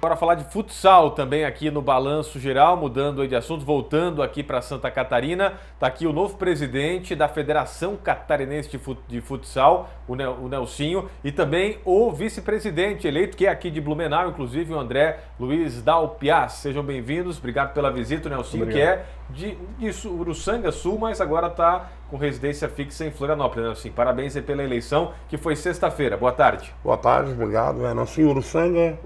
Bora falar de futsal também aqui no Balanço Geral, mudando de assunto, voltando aqui para Santa Catarina. Está aqui o novo presidente da Federação Catarinense de Futsal, o, Nelsinho, e também o vice-presidente eleito, que é aqui de Blumenau, inclusive o André Luiz Dalpias. Sejam bem-vindos, obrigado pela visita, o Nelsinho, obrigado. que é de, de Uruçanga Sul, mas agora está com residência fixa em Florianópolis. Né? Assim, parabéns pela eleição, que foi sexta-feira. Boa tarde. Boa tarde, obrigado. É, nasci em Uruçanga,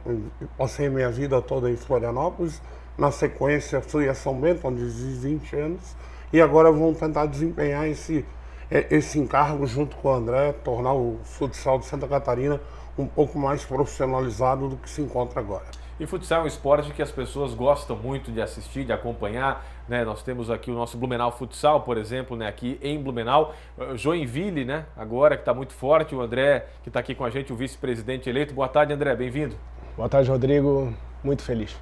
passei minha vida toda em Florianópolis. Na sequência, fui a São Bento, onde fiz 20 anos. E agora vou tentar desempenhar esse, é, esse encargo junto com o André, tornar o futsal de Santa Catarina um pouco mais profissionalizado do que se encontra agora. E futsal é um esporte que as pessoas gostam muito de assistir, de acompanhar. Né? Nós temos aqui o nosso Blumenau Futsal, por exemplo, né? aqui em Blumenau. Eh, Joinville, né? agora que está muito forte, o André, que está aqui com a gente, o vice-presidente eleito. Boa tarde, André, bem-vindo. Boa tarde, Rodrigo. Muito feliz.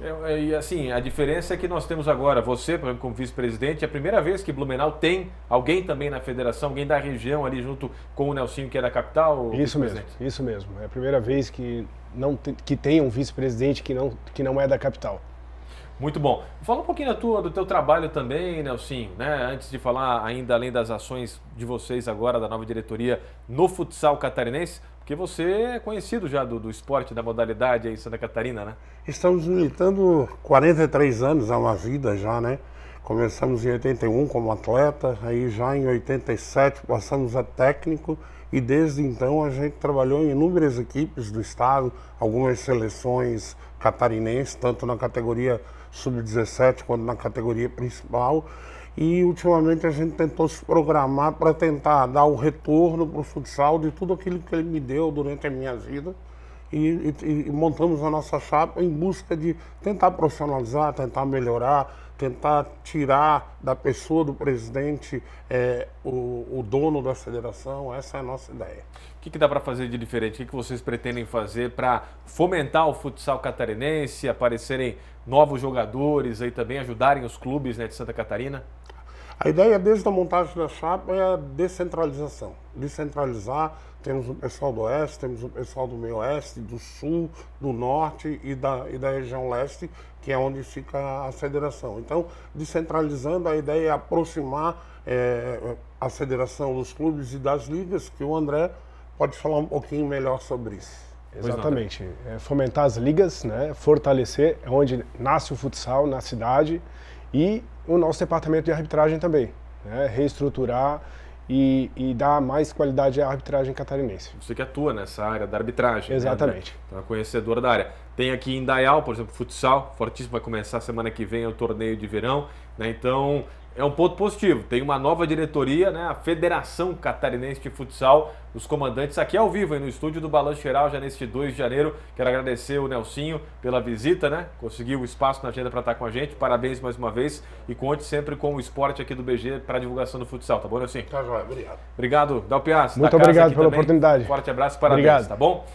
É, é, e assim, a diferença é que nós temos agora você, como vice-presidente, é a primeira vez que Blumenau tem alguém também na federação, alguém da região ali junto com o Nelsinho, que é da capital? Isso mesmo, isso mesmo. É a primeira vez que, não, que tem um vice-presidente que não, que não é da capital. Muito bom. Fala um pouquinho da tua, do teu trabalho também, Nelsinho, né? Antes de falar ainda além das ações de vocês agora, da nova diretoria no futsal catarinense, porque você é conhecido já do, do esporte, da modalidade aí em Santa Catarina, né? Estamos militando 43 anos, a uma vida já, né? Começamos em 81 como atleta, aí já em 87 passamos a técnico e desde então a gente trabalhou em inúmeras equipes do estado, algumas seleções catarinenses, tanto na categoria sub-17 quanto na categoria principal. E ultimamente a gente tentou se programar para tentar dar o retorno para o futsal de tudo aquilo que ele me deu durante a minha vida e, e, e montamos a nossa chapa em busca de tentar profissionalizar, tentar melhorar, tentar tirar da pessoa do presidente é, o, o, dono da federação. Essa é a nossa ideia. O que, que dá para fazer de diferente? O que, que vocês pretendem fazer para fomentar o futsal catarinense, aparecerem novos jogadores aí também, ajudarem os clubes né, de Santa Catarina? A ideia desde a montagem da chapa é a descentralização. Descentralizar, temos o pessoal do Oeste, temos o pessoal do meio Oeste, do Sul, do Norte e da, e da região Leste, que é onde fica a federação. Então, descentralizando, a ideia é aproximar é, a federação dos clubes e das ligas, que o André pode falar um pouquinho melhor sobre isso. Exatamente. É fomentar as ligas, né? fortalecer, é onde nasce o futsal na cidade e o nosso departamento de arbitragem também, né? reestruturar e, e, dar mais qualidade à arbitragem catarinense. Você que atua nessa área da arbitragem. Né, Exatamente. Né? Então, é conhecedora da área. Tem aqui em Dayal, por exemplo, futsal, fortíssimo, vai começar semana que vem é o torneio de verão. Né? Então, é um ponto positivo. Tem uma nova diretoria, né? A Federação Catarinense de Futsal, os comandantes aqui ao vivo, no estúdio do Balanço Geral, já neste 2 de janeiro. Quero agradecer o Nelsinho pela visita, né? Conseguiu o espaço na agenda para estar tá com a gente. Parabéns mais uma vez e conte sempre com o esporte aqui do BG para divulgação do futsal, tá bom, Nelsinho? Tá joia, obrigado. Obrigado, Dal Piaz, Muito tá obrigado pela também. oportunidade. Forte abraço, e parabéns, obrigado. tá bom?